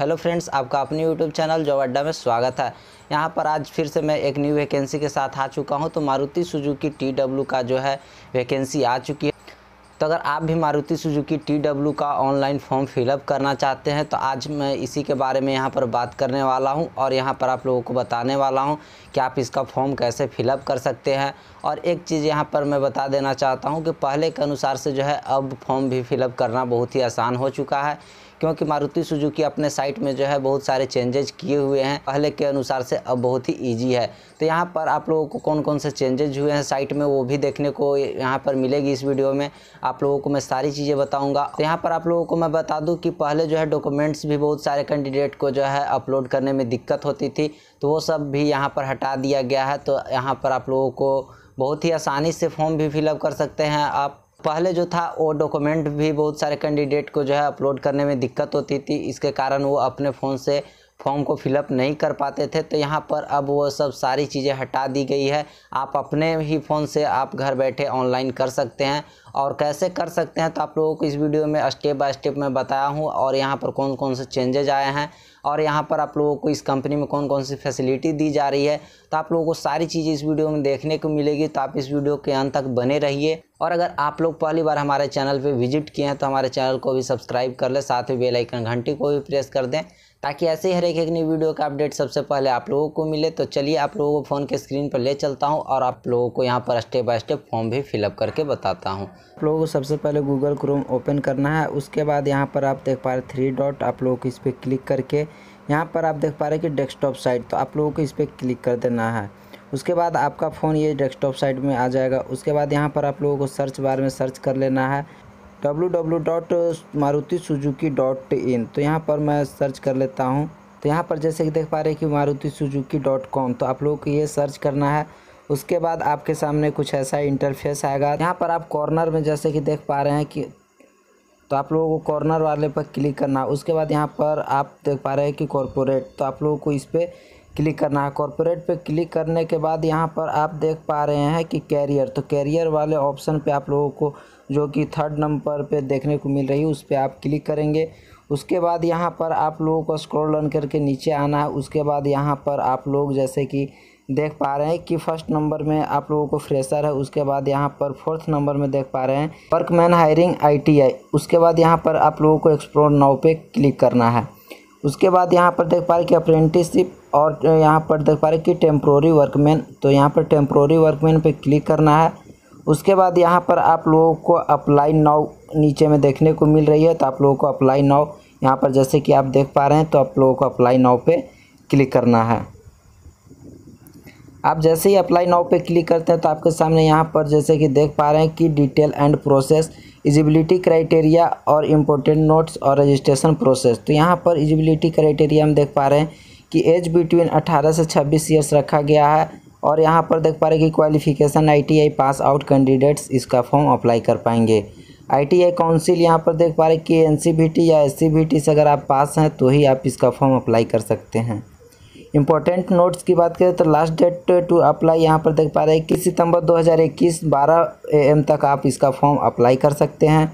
hello friends आपका अपने YouTube channel job अड्डा में स्वागत है यहाँ पर आज फिर से मैं एक न्यू वैकेंसी के साथ आ चुका हूँ तो मारुति सुजुकी टी डब्ल्यू का जो है वैकेंसी आ चुकी है तो अगर आप भी मारुति सुजुकी टी डब्ल्यू का ऑनलाइन फॉर्म फिलअप करना चाहते हैं तो आज मैं इसी के बारे में यहाँ पर बात करने वाला हूँ और यहाँ पर आप लोगों को बताने वाला हूँ कि आप इसका फॉर्म कैसे फिलअप कर सकते हैं और एक चीज़ यहाँ पर मैं बता देना चाहता हूँ कि पहले के अनुसार से जो है अब फॉर्म भी फिलअप करना बहुत ही आसान हो चुका है क्योंकि मारुति सुजुकी अपने साइट में जो है बहुत सारे चेंजेज किए हुए हैं पहले के अनुसार से अब बहुत ही ईजी है तो यहाँ पर आप लोगों को कौन कौन से चेंजेज हुए हैं साइट में वो भी देखने को यहाँ पर मिलेगी इस वीडियो में आप लोगों को मैं सारी चीज़ें बताऊँगा तो यहाँ पर आप लोगों को मैं बता दूँ कि पहले जो है डॉक्यूमेंट्स भी बहुत सारे कैंडिडेट को जो है अपलोड करने में दिक्कत होती थी तो वो सब भी यहाँ पर हटा दिया गया है तो यहाँ पर आप लोगों को बहुत ही आसानी से फॉर्म भी फिलअप कर सकते हैं आप पहले जो था वो डॉक्यूमेंट भी बहुत सारे कैंडिडेट को जो है अपलोड करने में दिक्कत होती थी इसके कारण वो अपने फ़ोन से फॉर्म को फिलअप नहीं कर पाते थे तो यहाँ पर अब वो सब सारी चीज़ें हटा दी गई है आप अपने ही फ़ोन से आप घर बैठे ऑनलाइन कर सकते हैं और कैसे कर सकते हैं तो आप लोगों को इस वीडियो में स्टेप बाय स्टेप मैं बताया हूँ और यहाँ पर कौन कौन से चेंजेज आए हैं और यहाँ पर आप लोगों को इस कंपनी में कौन कौन सी फैसिलिटी दी जा रही है तो आप लोगों को सारी चीज़ें इस वीडियो में देखने को मिलेगी तो आप इस वीडियो के अंत तक बने रहिए और अगर आप लोग पहली बार हमारे चैनल पर विजिट किए हैं तो हमारे चैनल को भी सब्सक्राइब कर लें साथ ही बेलाइकन घंटी को भी प्रेस कर दें ताकि ऐसे ही हर एक एक नई वीडियो का अपडेट सबसे पहले आप लोगों को मिले तो चलिए आप लोगों को फ़ोन के स्क्रीन पर ले चलता हूँ और आप लोगों को यहाँ पर स्टेप बाय स्टेप फॉर्म भी फिलअप करके बताता हूँ आप लोगों को सबसे पहले गूगल क्रोम ओपन करना है उसके बाद यहाँ पर आप देख पा रहे थ्री डॉट आप लोगों को इस पर क्लिक करके यहाँ पर आप देख पा रहे कि डेस्कटॉप साइट तो आप लोगों को इस पर क्लिक कर देना है उसके बाद आपका फ़ोन ये डेस्कटॉप साइट में आ जाएगा उसके बाद यहाँ पर आप लोगों को सर्च बार में सर्च कर लेना है W W dot Maruti Suzuki dot in तो यहाँ पर मैं सर्च कर लेता हूँ तो यहाँ पर जैसे कि देख पा रहे हैं कि मारुति सुजुकी डॉट कॉम तो आप लोगों को ये सर्च करना है उसके बाद आपके सामने कुछ ऐसा इंटरफेस आएगा यहाँ पर आप कॉर्नर में जैसे कि देख पा रहे हैं कि तो आप लोगों को कॉर्नर वाले पर क्लिक करना उसके बाद यहाँ पर आप देख पा रहे हैं कि कॉरपोरेट तो आप लोगों को इस पर क्लिक करना है कॉरपोरेट पे क्लिक करने के बाद यहाँ पर आप देख पा रहे हैं कि कैरियर तो कैरियर वाले ऑप्शन पे आप लोगों को जो कि थर्ड नंबर पे देखने को मिल रही है उस पर आप क्लिक करेंगे उसके बाद यहाँ पर आप लोगों को स्क्रॉल रन करके नीचे आना है उसके बाद यहाँ पर आप लोग जैसे कि देख पा रहे हैं कि फर्स्ट नंबर में आप लोगों को फ्रेशर है उसके बाद यहाँ पर फोर्थ नंबर में देख पा रहे हैं वर्कमैन हायरिंग आईटीआई उसके बाद यहाँ पर आप लोगों को एक्सप्लोर नाव पे क्लिक करना है उसके बाद यहाँ पर देख पा रहे हैं कि अप्रेंटिसशिप और यहाँ पर देख पा रहे कि टेम्प्रोरी वर्कमैन तो यहाँ पर टेम्प्रोरी वर्कमैन पे क्लिक करना है उसके बाद यहाँ पर आप लोगों को अप्लाई नाउ नीचे में देखने को मिल रही है तो आप लोगों को अप्लाई नाउ यहाँ पर जैसे कि आप देख पा रहे हैं तो आप लोगों को अप्लाई नाउ पे क्लिक करना है आप जैसे ही अप्लाई नाउ पे क्लिक करते हैं तो आपके सामने यहाँ पर जैसे कि देख पा रहे हैं कि detail and process eligibility criteria और इम्पोर्टेंट नोट्स और रजिस्ट्रेशन प्रोसेस तो यहाँ पर इजिबिलिटी क्राइटेरिया हम देख पा रहे हैं कि एज बिटवीन 18 से 26 ईयर्स रखा गया है और यहाँ पर देख पा रहे कि qualification ITI pass out candidates इसका फॉर्म अप्लाई कर पाएंगे आईटीआई काउंसिल यहाँ पर देख पा रहे कि एन या एससीबीटी से अगर आप पास हैं तो ही आप इसका फॉर्म अप्लाई कर सकते हैं इंपॉर्टेंट नोट्स की बात करें तो लास्ट डेट टू अप्लाई यहाँ पर देख पा रहे हैं कि सितंबर 2021 12 एम तक आप इसका फॉर्म अप्लाई कर सकते हैं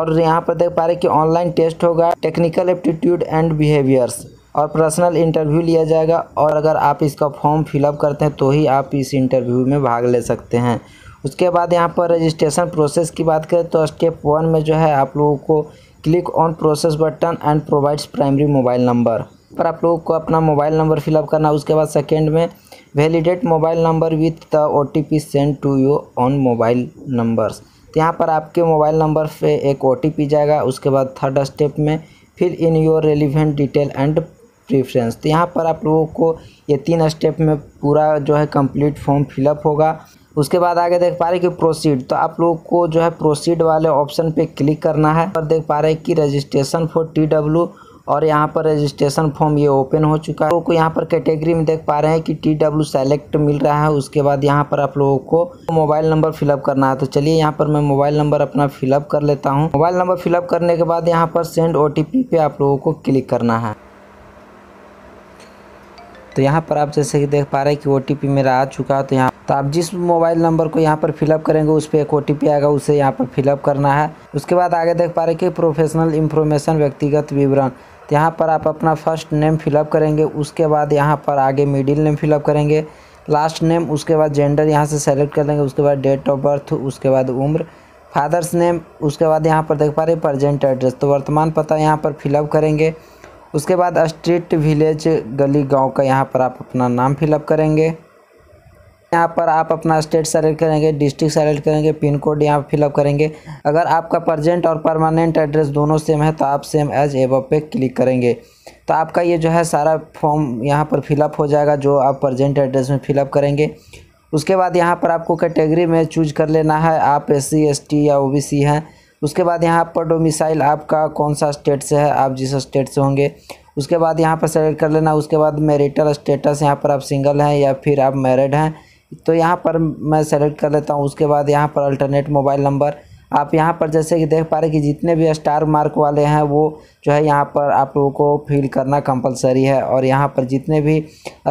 और यहाँ पर देख पा रहे हैं कि ऑनलाइन टेस्ट होगा टेक्निकल एप्टीट्यूड एंड बिहेवियर्स और पर्सनल इंटरव्यू लिया जाएगा और अगर आप इसका फॉर्म फिलअप करते हैं तो ही आप इस इंटरव्यू में भाग ले सकते हैं उसके बाद यहाँ पर रजिस्ट्रेशन प्रोसेस की बात करें तो स्टेप वन में जो है आप लोगों को click on process button and provides primary mobile number पर आप लोगों को अपना मोबाइल नंबर फिलअप करना उसके बाद सेकेंड में validate mobile number with the O T P send to you on mobile numbers यहाँ पर आपके मोबाइल नंबर पे एक ओ टी पी जाएगा उसके बाद थर्ड स्टेप में fill in your relevant detail and preference तो यहाँ पर आप लोगों को ये तीन स्टेप में पूरा जो है कंप्लीट फॉर्म फिलअप होगा उसके बाद आगे देख पा रहे कि प्रोसीड तो आप लोग को जो है प्रोसीड वाले ऑप्शन पे क्लिक करना है और देख पा रहे कि रजिस्ट्रेशन फॉर टी डब्ल्यू और यहाँ पर रजिस्ट्रेशन फॉर्म ये ओपन हो चुका है लोगों को यहाँ पर कैटेगरी में देख पा रहे हैं कि टी डब्ल्यू सेलेक्ट मिल रहा है उसके बाद यहाँ पर आप लोगों को मोबाइल नंबर फिलअप करना है तो चलिए यहाँ पर मैं मोबाइल नंबर अपना फिलअप कर लेता हूँ मोबाइल नंबर फिलअप करने के बाद यहाँ पर सेंड ओ पे आप लोगों को क्लिक करना है तो यहाँ पर आप जैसे कि देख पा रहे हैं कि ओ मेरा आ चुका है तो यहाँ तो आप जिस मोबाइल नंबर को यहाँ पर फिलअप करेंगे उस पर एक ओ आएगा उसे यहाँ पर फिलअप करना है उसके बाद आगे देख पा रहे कि प्रोफेशनल इन्फॉर्मेशन व्यक्तिगत विवरण तो यहाँ पर आप अपना फर्स्ट नेम फिलअप करेंगे उसके बाद यहाँ पर आगे मिडिल नेम फिलअप करेंगे लास्ट नेम उसके बाद जेंडर यहाँ से सेलेक्ट कर लेंगे उसके बाद डेट ऑफ बर्थ उसके बाद उम्र फादर्स नेम उसके बाद यहाँ पर देख पा रहे प्रजेंट एड्रेस तो वर्तमान पता यहाँ पर फिलअप करेंगे उसके बाद स्ट्रीट विलेज गली गांव का यहाँ पर आप अपना नाम फिलअप करेंगे यहाँ पर आप अपना स्टेट सेलेक्ट करेंगे डिस्ट्रिक्ट सेलेक्ट करेंगे पिन कोड यहाँ पर फिलअप करेंगे अगर आपका प्रजेंट और परमानेंट एड्रेस दोनों सेम है तो आप सेम एज एब पे क्लिक करेंगे तो आपका ये जो है सारा फॉर्म यहाँ पर फिलअप हो जाएगा जो आप प्रजेंट एड्रेस में फिलअप करेंगे उसके बाद यहाँ पर आपको कैटेगरी में चूज कर लेना है आप एस सी एस टी या ओ बी सी हैं उसके बाद यहाँ पर डोमिसाइल आपका कौन सा स्टेट से है आप जिस स्टेट से होंगे उसके बाद यहाँ पर सेलेक्ट कर लेना उसके बाद मेरिटल स्टेटस यहाँ पर आप सिंगल हैं या फिर आप मैरिड हैं तो यहाँ पर मैं सेलेक्ट कर लेता हूँ उसके बाद यहाँ पर अल्टरनेट मोबाइल नंबर आप यहाँ पर जैसे कि देख पा रहे कि जितने भी स्टार मार्क वाले हैं वो जो है यहाँ पर आप लोगों को फिल करना कंपलसरी है और यहाँ पर जितने भी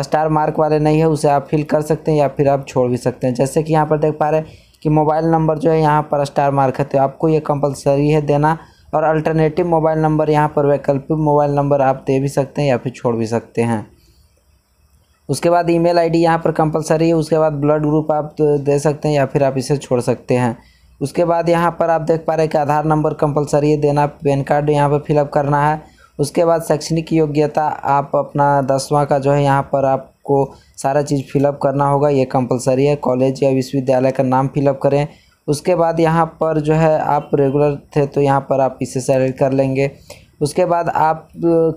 स्टार मार्क वाले नहीं है उसे आप फिल कर सकते हैं या फिर आप छोड़ भी सकते हैं जैसे कि यहाँ पर देख पा रहे हैं कि मोबाइल नंबर जो है यहाँ पर स्टार मार्क है तो आपको ये कंपलसरी है देना और अल्टरनेटिव मोबाइल नंबर यहाँ पर वैकल्पिक मोबाइल नंबर आप दे भी सकते हैं या फिर छोड़ भी सकते हैं उसके बाद ईमेल आईडी यहाँ पर कंपलसरी है उसके बाद ब्लड ग्रुप आप दे सकते हैं या फिर आप इसे छोड़ सकते हैं उसके बाद यहाँ पर आप देख पा रहे हैं कि आधार नंबर कंपलसरी है देना पैन कार्ड यहाँ पर फिलअप करना है उसके बाद शैक्षणिक योग्यता आप अपना दसवां का जो है यहाँ पर आप आपको सारा चीज़ फिलअप करना होगा ये कंपलसरी है कॉलेज या विश्वविद्यालय का नाम फिलअप करें उसके बाद यहाँ पर जो है आप रेगुलर थे तो यहाँ पर आप इसे सेलेक्ट कर लेंगे उसके बाद आप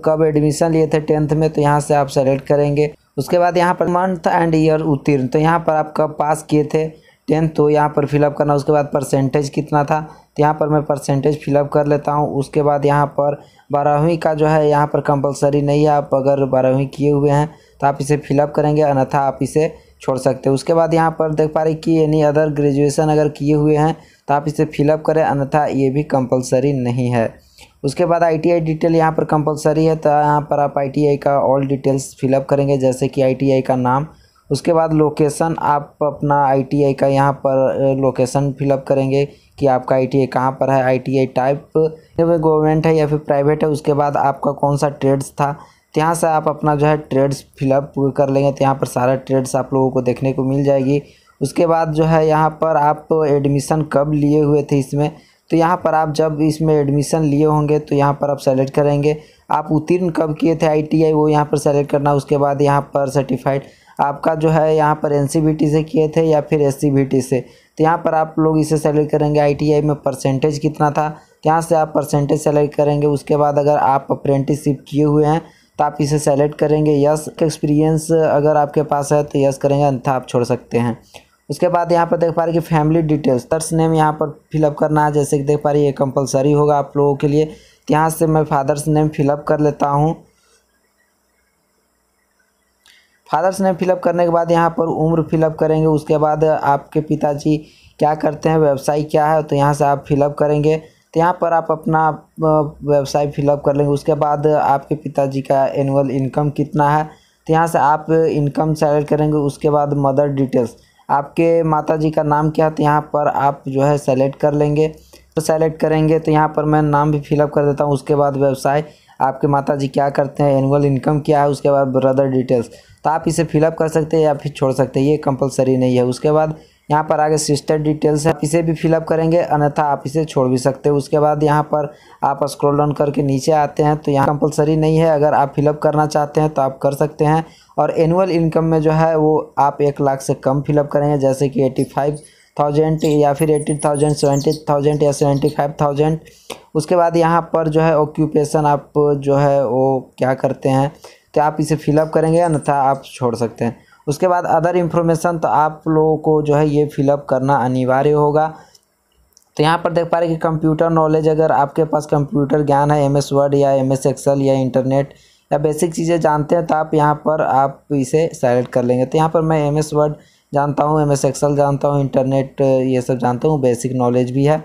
कब एडमिशन लिए थे टेंथ में तो यहाँ से आप सेलेक्ट करेंगे उसके बाद यहाँ पर मंथ एंड ईयर उत्तीर्ण तो यहाँ पर आप कब पास किए थे टेंथ तो यहाँ पर फिलअप करना उसके बाद परसेंटेज कितना था तो यहाँ पर मैं परसेंटेज फिलअप कर लेता हूँ उसके बाद यहाँ पर बारहवीं का जो है यहाँ पर कंपलसरी नहीं है आप अगर बारहवीं किए हुए हैं तो आप इसे फिलअप करेंगे अन्यथा आप इसे छोड़ सकते हैं उसके बाद यहाँ पर देख पा रहे कि एनी अदर ग्रेजुएशन अगर किए हुए हैं तो आप इसे फिलअप करें अन्यथा ये भी कंपलसरी नहीं है उसके बाद आईटीआई डिटेल यहाँ पर कंपलसरी है तो यहाँ पर आप आईटीआई का ऑल डिटेल्स फिलअप करेंगे जैसे कि आईटीआई का नाम उसके बाद लोकेशन आप अपना आईटीआई का यहाँ पर लोकेशन फिलअप करेंगे कि आपका आईटीआई कहाँ पर है आईटीआई टाइप गवर्नमेंट है या फिर प्राइवेट है उसके बाद आपका कौन सा ट्रेड्स था तो यहाँ से आप अपना जो है ट्रेड्स फिलअप कर लेंगे तो यहाँ पर सारा ट्रेड्स आप लोगों को देखने को मिल जाएगी उसके बाद जो है यहाँ पर आप एडमिशन कब लिए हुए थे इसमें तो यहाँ पर आप जब इसमें एडमिशन लिए होंगे तो यहाँ पर आप सेलेक्ट करेंगे आप उत्तीर्ण कब किए थे आईटीआई वो यहाँ पर सेलेक्ट करना उसके बाद यहाँ पर सर्टिफाइड आपका जो है यहाँ पर एन से किए थे या फिर एस से तो यहाँ पर आप लोग इसे सेलेक्ट करेंगे आई में परसेंटेज कितना था तो यहाँ से आप परसेंटेज सेलेक्ट करेंगे उसके बाद अगर आप अप्रेंटिसशिप किए हुए हैं तो आप इसे सेलेक्ट करेंगे यस एक्सपीरियंस अगर आपके पास है तो यस करेंगे अन्यथा आप छोड़ सकते हैं उसके बाद यहाँ पर देख पा रहे कि फैमिली डिटेल्स तर्स नेम यहाँ पर फिलअप करना है जैसे कि देख पा रही ये कंपलसरी होगा आप लोगों के लिए तो यहाँ से मैं फादर्स नेम फिलअप कर लेता हूँ फादर्स नेम फिलअप करने के बाद यहाँ पर उम्र फिलअप करेंगे उसके बाद आपके पिताजी क्या करते हैं व्यवसाय क्या है तो यहाँ से आप फिलअप करेंगे यहाँ पर आप अपना व्यवसाय फिलअप कर लेंगे उसके बाद आपके पिताजी का एनुअल इनकम कितना है तो यहाँ से आप इनकम सेलेक्ट करेंगे उसके बाद मदर डिटेल्स आपके माता जी का नाम क्या है तो यहाँ पर आप जो है सेलेक्ट कर लेंगे तो सेलेक्ट करेंगे तो यहाँ पर मैं नाम भी फिलअप कर देता हूँ उसके बाद व्यवसाय आपके माता जी क्या करते हैं एनुअल इनकम क्या है उसके बाद ब्रदर डिटेल्स तो आप इसे फिलअप कर सकते हैं या फिर छोड़ सकते हैं ये कंपलसरी नहीं है उसके बाद यहाँ पर आगे सिस्टर डिटेल्स है इसे भी फिलअप करेंगे अन्यथा आप इसे छोड़ भी सकते हैं उसके बाद यहाँ पर आप स्क्रॉल डाउन करके नीचे आते हैं तो यहाँ कंपलसरी नहीं है अगर आप फिलअप करना चाहते हैं तो आप कर सकते हैं और एनुअल इनकम में जो है वो आप एक लाख से कम फिलअप करेंगे जैसे कि एटी फाइव थाउजेंड या फिर एटीन थाउजेंड सेवेंटी थाउजेंड या सेवेंटी फाइव थाउजेंड उसके बाद यहाँ पर जो है ऑक्यूपेशन आप जो है वो क्या करते हैं तो आप इसे फिलअप करेंगे नथा आप छोड़ सकते हैं उसके बाद अदर इन्फॉर्मेशन तो आप लोगों को जो है ये फिलअप करना अनिवार्य होगा तो यहाँ पर देख पा रहे कि कंप्यूटर नॉलेज अगर आपके पास कंप्यूटर ज्ञान है एम एस वर्ड या एम एस एक्सेल या इंटरनेट या बेसिक चीज़ें जानते हैं तो आप यहाँ पर आप इसे सेलेक्ट कर लेंगे तो यहाँ पर मैं एम एस वर्ड जानता हूँ एम एस एक्सल जानता हूँ इंटरनेट ये सब जानता हूँ बेसिक नॉलेज भी है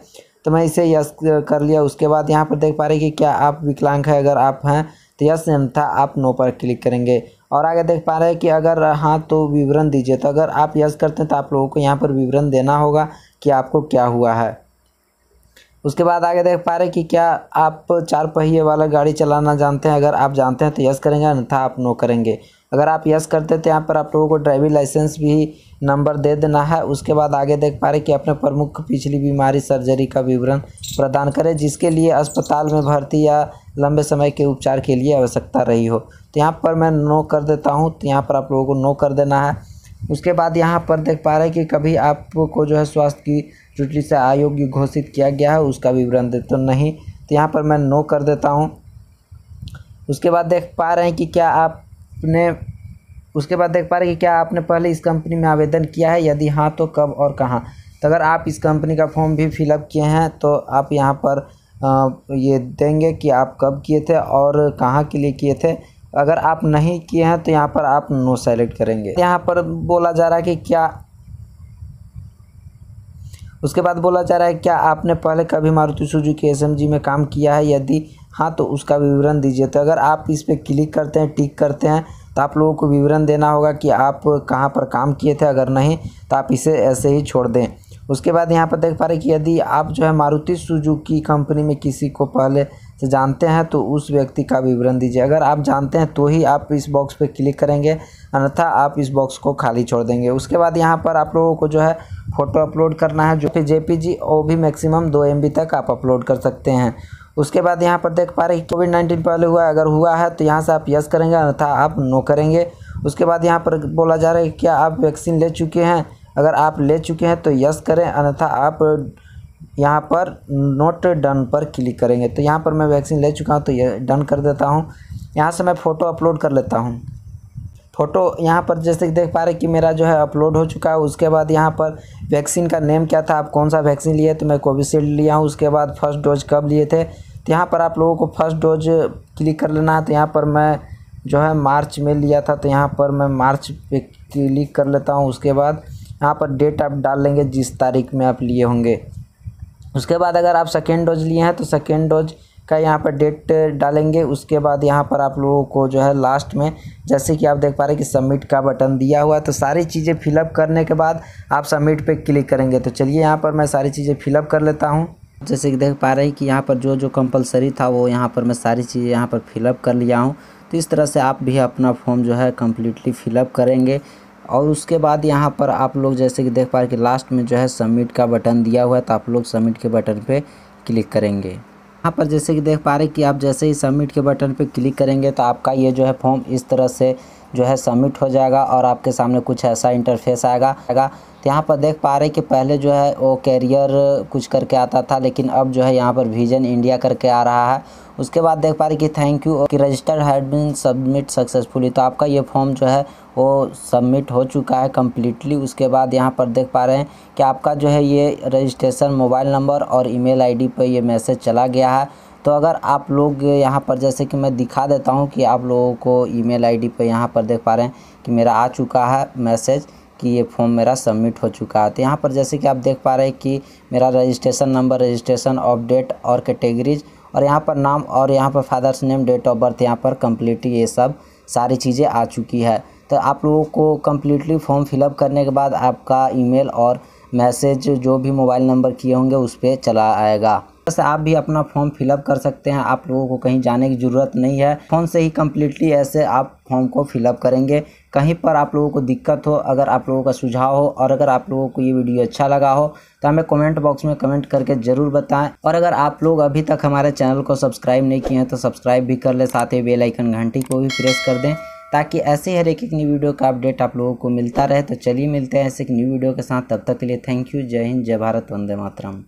तो मैं इसे यस कर लिया उसके बाद यहाँ पर देख पा रहे कि क्या आप विकलांग है अगर आप हैं तो यस था आप नो पर क्लिक करेंगे और आगे देख पा रहे हैं कि अगर हाँ तो विवरण दीजिए तो अगर आप यस करते हैं तो आप लोगों को यहाँ पर विवरण देना होगा कि आपको क्या हुआ है उसके बाद आगे देख पा रहे कि क्या आप चार पहिए वाला गाड़ी चलाना जानते हैं अगर आप जानते हैं तो यस करेंगे अन्यथा आप नो करेंगे अगर आप यस करते तो यहाँ पर आप लोगों को ड्राइविंग लाइसेंस भी नंबर दे देना है उसके बाद आगे देख पा रहे कि अपने प्रमुख पिछली बीमारी सर्जरी का विवरण प्रदान करें जिसके लिए अस्पताल में भर्ती या लंबे समय के उपचार के लिए आवश्यकता रही हो तो यहाँ पर मैं नो कर देता हूँ तो यहाँ पर आप लोगों को नो कर देना है उसके बाद यहाँ पर देख पा रहे हैं कि कभी आपको जो है स्वास्थ्य की त्रुटि से आयोग्य घोषित किया गया है उसका विवरण दे तो नहीं तो यहाँ पर मैं नो कर देता हूँ उसके बाद देख पा रहे हैं कि क्या आप आपने उसके बाद देख पा रहे कि क्या आपने पहले इस कंपनी में आवेदन किया है यदि हाँ तो कब और कहाँ तो अगर आप इस कंपनी का फॉर्म भी फिलअप किए हैं तो आप यहाँ पर ये देंगे कि आप कब किए थे और कहाँ के लिए किए थे अगर आप नहीं किए हैं तो यहाँ पर आप नो सेलेक्ट करेंगे यहाँ पर बोला जा रहा है कि क्या उसके बाद बोला जा रहा है क्या आपने पहले कभी मारुति सुजुकी एसएमजी में काम किया है यदि हाँ तो उसका विवरण दीजिए तो अगर आप इस पर क्लिक करते हैं टिक करते हैं तो आप लोगों को विवरण देना होगा कि आप कहाँ पर काम किए थे अगर नहीं तो आप इसे ऐसे ही छोड़ दें उसके बाद यहाँ पर देख पा रहे कि यदि आप जो है मारुति सुजुकी कंपनी में किसी को पहले से जानते हैं तो उस व्यक्ति का विवरण दीजिए अगर आप जानते हैं तो ही आप इस बॉक्स पर क्लिक करेंगे अन्यथा आप इस बॉक्स को खाली छोड़ देंगे उसके बाद यहाँ पर आप लोगों को जो है फ़ोटो अपलोड करना है जो कि जे पी जी ओ भी मैक्सिमम दो एम तक आप अपलोड कर सकते हैं उसके बाद यहाँ पर देख पा रहे हैं कोविड नाइन्टीन पहले हुआ अगर हुआ है तो यहाँ से आप यस करेंगे अन्यथा आप नो करेंगे उसके बाद यहाँ पर बोला जा रहा है क्या आप वैक्सीन ले चुके हैं अगर आप ले चुके हैं तो यस करें अन्यथा आप यहाँ पर नोट डन पर क्लिक करेंगे तो यहाँ पर मैं वैक्सीन ले चुका हूँ तो ये डन कर देता हूँ यहाँ से मैं फ़ोटो अपलोड कर लेता हूँ फ़ोटो यहाँ पर जैसे कि देख पा रहे कि मेरा जो है अपलोड हो चुका है उसके बाद यहाँ पर वैक्सीन का नेम क्या था आप कौन सा वैक्सीन लिए तो मैं कोविशील्ड लिया हूँ उसके बाद फर्स्ट डोज कब लिए थे तो यहाँ पर आप लोगों को फर्स्ट डोज क्लिक कर लेना है तो यहाँ पर मैं जो है मार्च में लिया था तो यहाँ पर मैं मार्च पे क्लिक कर लेता हूँ उसके बाद यहाँ पर डेट आप डाल लेंगे जिस तारीख में आप लिए होंगे उसके बाद अगर आप सेकेंड डोज लिए हैं तो सेकेंड डोज का यहाँ पर डेट डालेंगे उसके बाद यहाँ पर आप लोगों को जो है लास्ट में जैसे कि आप देख पा रहे हैं कि सबमिट का बटन दिया हुआ है तो सारी चीज़ें फिलअप करने के बाद आप सबमिट पे क्लिक करेंगे तो चलिए यहाँ पर मैं सारी चीज़ें फिलअप कर लेता हूँ जैसे कि देख पा रहे हैं कि यहाँ पर जो जो कंपलसरी था वो यहाँ पर मैं सारी चीज़ें यहाँ पर फिलअप कर लिया हूँ तो इस तरह से आप भी अपना फॉर्म जो है कम्प्लीटली फिलअप करेंगे और उसके बाद यहाँ पर आप लोग जैसे कि देख पा रहे कि लास्ट में जो है सबमिट का बटन दिया हुआ है तो आप लोग सबमिट के बटन पर क्लिक करेंगे यहाँ पर जैसे कि देख पा रहे कि आप जैसे ही सबमिट के बटन पर क्लिक करेंगे तो आपका ये जो है फॉर्म इस तरह से जो है सबमिट हो जाएगा और आपके सामने कुछ ऐसा इंटरफेस आएगा तो यहाँ पर देख पा रहे कि पहले जो है वो कैरियर कुछ करके आता था लेकिन अब जो है यहाँ पर विजन इंडिया करके आ रहा है उसके बाद देख पा रहे कि थैंक यू कि registered had been submit successfully तो आपका ये फॉर्म जो है वो सबमिट हो चुका है कम्प्लीटली उसके बाद यहाँ पर देख पा रहे हैं कि आपका जो है ये रजिस्ट्रेशन मोबाइल नंबर और ईमेल आईडी पर ये मैसेज चला गया है तो अगर आप लोग यहाँ पर जैसे कि मैं दिखा देता हूँ कि आप लोगों को ईमेल आईडी पर यहाँ पर देख पा रहे हैं कि मेरा आ चुका है मैसेज कि ये फॉर्म मेरा सबमिट हो चुका है तो यहाँ पर जैसे कि आप देख पा रहे हैं कि मेरा रजिस्ट्रेशन नंबर रजिस्ट्रेशन अपडेट और कैटेगरीज और यहाँ पर नाम और यहाँ पर father's name date of birth यहाँ पर कम्प्लीट ये सब सारी चीज़ें आ चुकी है तो आप लोगों को कम्प्लीटली फॉर्म फिलअप करने के बाद आपका ईमेल और मैसेज जो भी मोबाइल नंबर किए होंगे उस पर चला आएगा बस आप भी अपना फॉर्म फिलअप कर सकते हैं आप लोगों को कहीं जाने की ज़रूरत नहीं है फ़ोन से ही कम्प्लीटली ऐसे आप फॉर्म को फिलअप करेंगे कहीं पर आप लोगों को दिक्कत हो अगर आप लोगों का सुझाव हो और अगर आप लोगों को ये वीडियो अच्छा लगा हो तो हमें कमेंट बॉक्स में कमेंट करके ज़रूर बताएं और अगर आप लोग अभी तक हमारे चैनल को सब्सक्राइब नहीं किए हैं तो सब्सक्राइब भी कर लें साथ ही बेलाइकन घंटी को भी प्रेस कर दें ताकि ऐसे हर एक एक न्यू वीडियो का अपडेट आप लोगों को मिलता रहे तो चलिए मिलते हैं ऐसे एक न्यू वीडियो के साथ तब तक के लिए थैंक यू जय हिंद जय भारत वंदे मातरम